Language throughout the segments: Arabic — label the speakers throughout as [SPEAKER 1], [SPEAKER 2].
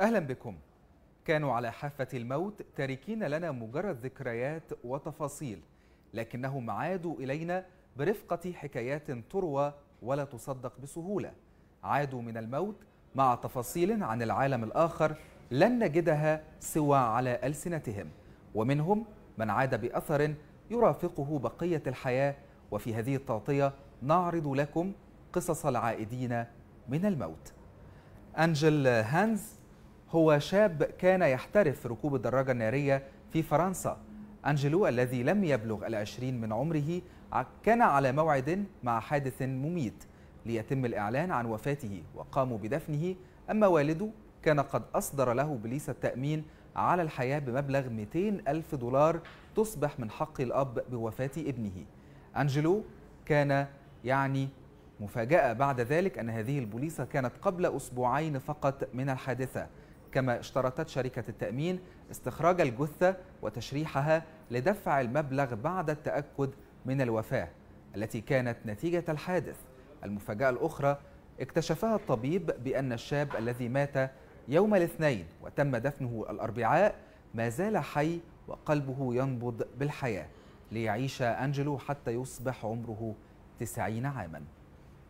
[SPEAKER 1] أهلا بكم كانوا على حافة الموت تاركين لنا مجرد ذكريات وتفاصيل لكنهم عادوا إلينا برفقة حكايات تروى ولا تصدق بسهولة عادوا من الموت مع تفاصيل عن العالم الآخر لن نجدها سوى على ألسنتهم ومنهم من عاد بأثر يرافقه بقية الحياة وفي هذه التغطية نعرض لكم قصص العائدين من الموت أنجل هانز هو شاب كان يحترف ركوب الدراجة النارية في فرنسا أنجلو الذي لم يبلغ العشرين من عمره كان على موعد مع حادث مميت ليتم الإعلان عن وفاته وقاموا بدفنه أما والده كان قد أصدر له بليس التأمين على الحياة بمبلغ 200 ألف دولار تصبح من حق الأب بوفاة ابنه أنجلو كان يعني مفاجأة بعد ذلك أن هذه البوليسة كانت قبل أسبوعين فقط من الحادثة كما اشترطت شركة التأمين استخراج الجثة وتشريحها لدفع المبلغ بعد التأكد من الوفاة التي كانت نتيجة الحادث المفاجأة الأخرى اكتشفها الطبيب بأن الشاب الذي مات يوم الاثنين وتم دفنه الأربعاء ما زال حي وقلبه ينبض بالحياة ليعيش أنجلو حتى يصبح عمره تسعين عاما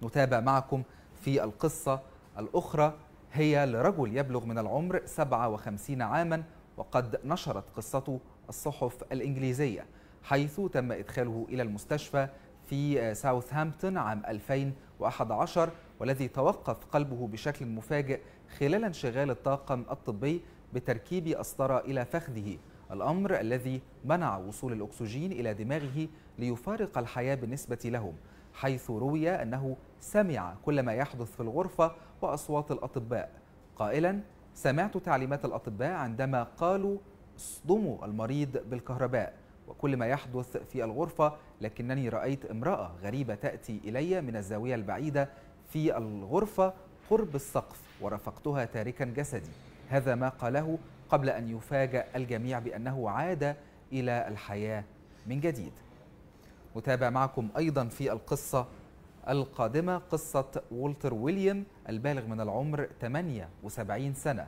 [SPEAKER 1] نتابع معكم في القصة الأخرى هي لرجل يبلغ من العمر 57 عاما وقد نشرت قصته الصحف الإنجليزية حيث تم إدخاله إلى المستشفى في ساوثهامبتون عام 2011 والذي توقف قلبه بشكل مفاجئ خلال انشغال الطاقم الطبي بتركيب أسطرة إلى فخذه الأمر الذي منع وصول الأكسجين إلى دماغه ليفارق الحياة بالنسبة لهم حيث روي أنه سمع كل ما يحدث في الغرفة وأصوات الأطباء قائلا سمعت تعليمات الأطباء عندما قالوا اصدموا المريض بالكهرباء وكل ما يحدث في الغرفة لكنني رأيت امرأة غريبة تأتي إلي من الزاوية البعيدة في الغرفة قرب السقف ورافقتها تاركا جسدي هذا ما قاله قبل أن يفاجأ الجميع بأنه عاد إلى الحياة من جديد متابع معكم أيضا في القصة القادمة قصة وولتر ويليام البالغ من العمر 78 سنة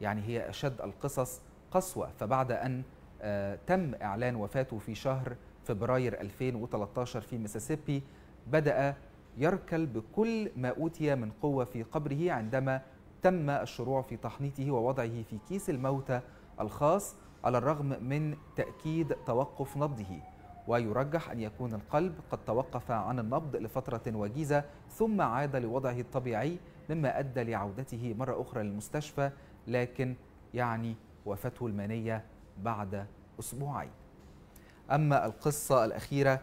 [SPEAKER 1] يعني هي أشد القصص قسوة فبعد أن آه، تم إعلان وفاته في شهر فبراير 2013 في ميسيسيبي بدأ يركل بكل ما أوتي من قوة في قبره عندما تم الشروع في تحنيطه ووضعه في كيس الموتى الخاص على الرغم من تأكيد توقف نبضه ويرجح أن يكون القلب قد توقف عن النبض لفترة وجيزة ثم عاد لوضعه الطبيعي مما أدى لعودته مرة أخرى للمستشفى لكن يعني وفاته المنية بعد أسبوعين أما القصة الأخيرة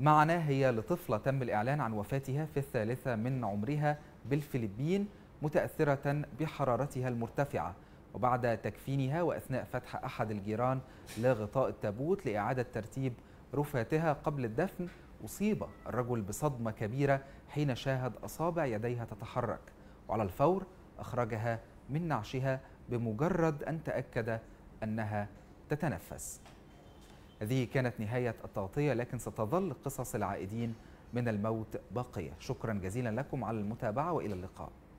[SPEAKER 1] معنا هي لطفلة تم الإعلان عن وفاتها في الثالثة من عمرها بالفلبين متأثرة بحرارتها المرتفعة وبعد تكفينها وأثناء فتح أحد الجيران لغطاء التابوت لإعادة ترتيب رفاتها قبل الدفن أصيب الرجل بصدمة كبيرة حين شاهد أصابع يديها تتحرك وعلى الفور أخرجها من نعشها بمجرد أن تأكد أنها تتنفس هذه كانت نهاية التغطية لكن ستظل قصص العائدين من الموت باقية شكرا جزيلا لكم على المتابعة وإلى اللقاء